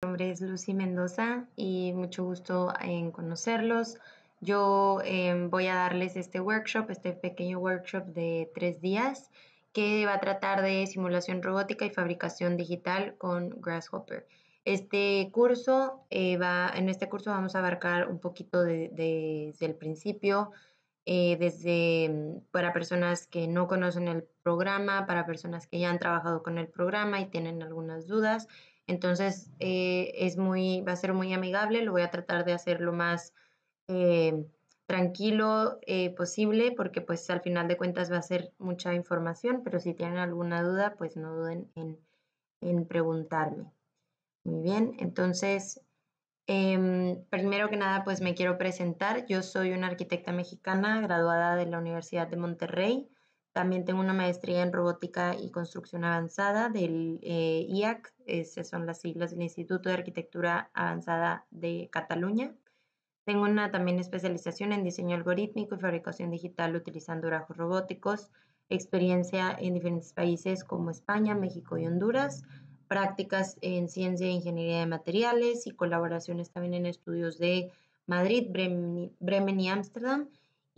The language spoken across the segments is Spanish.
Mi nombre es Lucy Mendoza y mucho gusto en conocerlos. Yo em, voy a darles este workshop, este pequeño workshop de tres días que va a tratar de simulación robótica y fabricación digital con Grasshopper. Este curso eh, va, en este curso vamos a abarcar un poquito desde el principio, eh, desde em, para personas que no conocen el programa, para personas que ya han trabajado con el programa y tienen algunas dudas. Entonces, eh, es muy, va a ser muy amigable, lo voy a tratar de hacer lo más eh, tranquilo eh, posible, porque pues al final de cuentas va a ser mucha información, pero si tienen alguna duda, pues no duden en, en preguntarme. Muy bien, entonces, em, primero que nada, pues me quiero presentar. Yo soy una arquitecta mexicana graduada de la Universidad de Monterrey. También tengo una maestría en robótica y construcción avanzada del eh, IAC, esas son las siglas del Instituto de Arquitectura Avanzada de Cataluña. Tengo una también especialización en diseño algorítmico y fabricación digital utilizando brazos robóticos, experiencia en diferentes países como España, México y Honduras, prácticas en ciencia e ingeniería de materiales y colaboraciones también en estudios de Madrid, Bremen, Bremen y Ámsterdam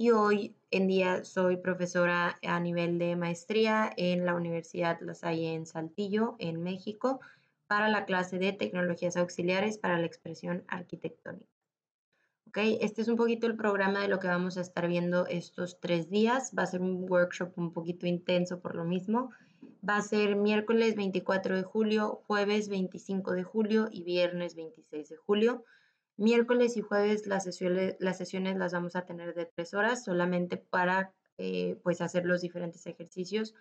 y hoy en día soy profesora a nivel de maestría en la Universidad La Salle en Saltillo, en México, para la clase de tecnologías auxiliares para la expresión arquitectónica. Okay, este es un poquito el programa de lo que vamos a estar viendo estos tres días. Va a ser un workshop un poquito intenso por lo mismo. Va a ser miércoles 24 de julio, jueves 25 de julio y viernes 26 de julio. Miércoles y jueves las sesiones, las vamos a tener de tres horas solamente para eh, pues hacer los diferentes ejercicios.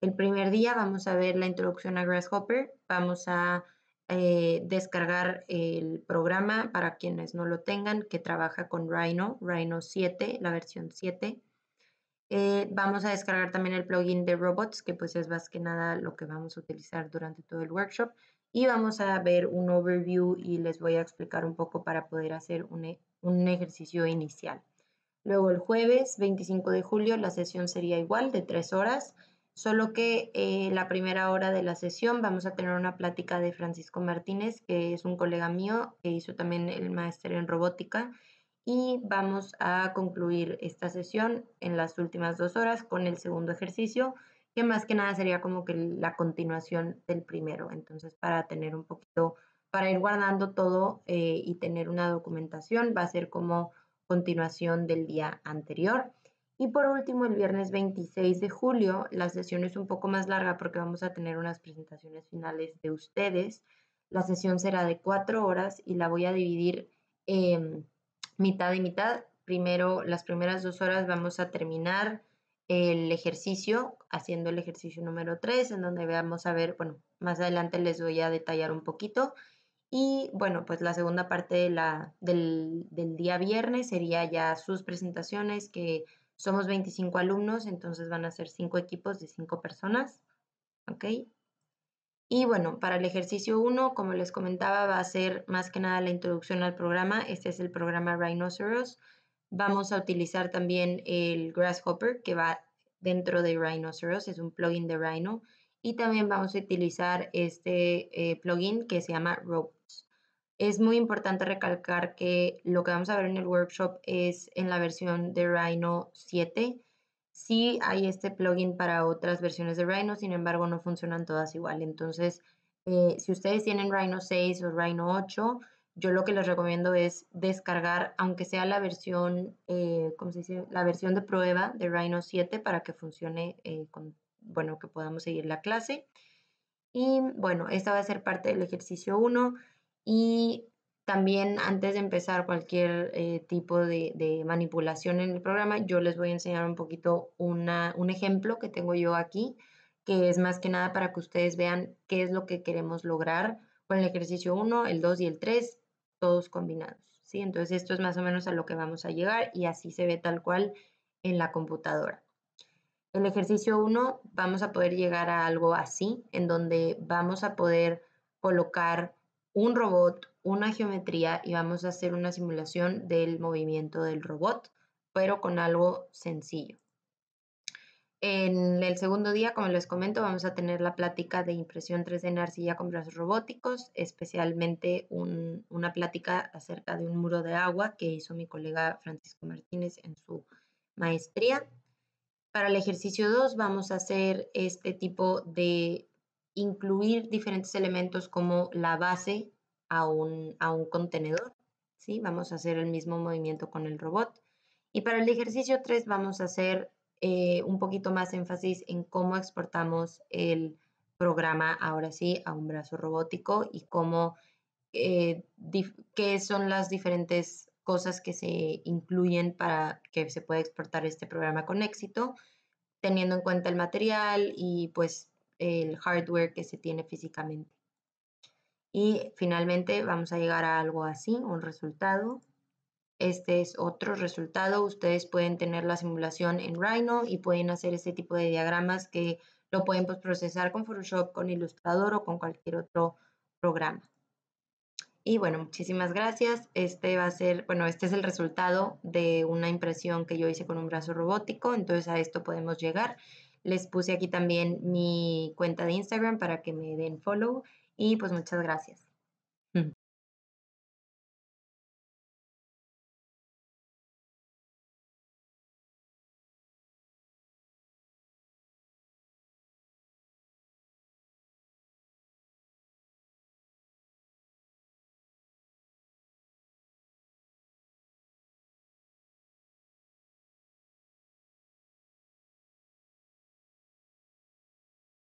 El primer día vamos a ver la introducción a Grasshopper, vamos a eh, descargar el programa para quienes no lo tengan, que trabaja con Rhino, Rhino 7, la versión 7. Eh, vamos a descargar también el plugin de Robots, que pues es más que nada lo que vamos a utilizar durante todo el workshop y vamos a ver un overview y les voy a explicar un poco para poder hacer un, e, un ejercicio inicial. Luego el jueves 25 de julio la sesión sería igual de tres horas, solo que eh, la primera hora de la sesión vamos a tener una plática de Francisco Martínez, que es un colega mío que hizo también el máster en robótica, y vamos a concluir esta sesión en las últimas dos horas con el segundo ejercicio, que más que nada sería como que la continuación del primero. Entonces, para tener un poquito, para ir guardando todo eh, y tener una documentación, va a ser como continuación del día anterior. Y por último, el viernes 26 de julio, la sesión es un poco más larga porque vamos a tener unas presentaciones finales de ustedes. La sesión será de cuatro horas y la voy a dividir mitad y mitad. Primero, las primeras dos horas vamos a terminar el ejercicio, haciendo el ejercicio número 3, en donde vamos a ver, bueno, más adelante les voy a detallar un poquito. Y bueno, pues la segunda parte del, día viernes sería ya sus presentaciones, que somos 25 alumnos, entonces van a ser 5 equipos de 5 personas. ¿Ok? Y bueno, para el ejercicio 1, como les comentaba, va a ser más que nada la introducción al programa. Este es el programa Rhinoceros. Vamos a utilizar también el Grasshopper que va dentro de Rhinoceros, es un plugin de Rhino. Y también vamos a utilizar este eh, plugin que se llama Ropes. Es muy importante recalcar que lo que vamos a ver en el workshop es en la versión de Rhino 7. Sí hay este plugin para otras versiones de Rhino, sin embargo no funcionan todas igual. Entonces, eh, si ustedes tienen Rhino 6 o Rhino 8, yo lo que les recomiendo es descargar, aunque sea la versión, eh, se dice? La versión de prueba de Rhino 7 para que funcione, eh, con, bueno, que podamos seguir la clase. Y bueno, esta va a ser parte del ejercicio 1. Y también antes de empezar cualquier eh, tipo de, manipulación en el programa, yo les voy a enseñar un poquito un ejemplo que tengo yo aquí, que es más que nada para que ustedes vean qué es lo que queremos lograr con el ejercicio 1, el 2 y el 3 todos combinados. ¿sí? Entonces esto es más o menos a lo que vamos a llegar y así se ve tal cual en la computadora. El ejercicio 1 vamos a poder llegar a algo así, en donde vamos a poder colocar un robot, una geometría y vamos a hacer una simulación del movimiento del robot, pero con algo sencillo. En el segundo día, como les comento, vamos a tener la plática de impresión 3D en arcilla con brazos robóticos, especialmente una plática acerca de un muro de agua que hizo mi colega Francisco Martínez en su maestría. Para el ejercicio 2 vamos a hacer este tipo de incluir diferentes elementos como la base a un, a un contenedor. ¿sí? Vamos a hacer el mismo movimiento con el robot. Y para el ejercicio 3 vamos a hacer eh, un poquito más énfasis en cómo exportamos el programa ahora sí a un brazo robótico y cómo, eh, qué son las diferentes cosas que se incluyen para que se pueda exportar este programa con éxito, teniendo en cuenta el material y pues el hardware que se tiene físicamente. Y finalmente vamos a llegar a algo así, un resultado este es otro resultado. Ustedes pueden tener la simulación en Rhino y pueden hacer este tipo de diagramas que lo pueden pues, procesar con Photoshop, con Illustrator o con cualquier otro programa. Y bueno, muchísimas gracias. Este va a ser, bueno, este es el resultado de una impresión que yo hice con un brazo robótico. Entonces a esto podemos llegar. Les puse aquí también mi cuenta de Instagram para que me den follow. Y pues muchas gracias.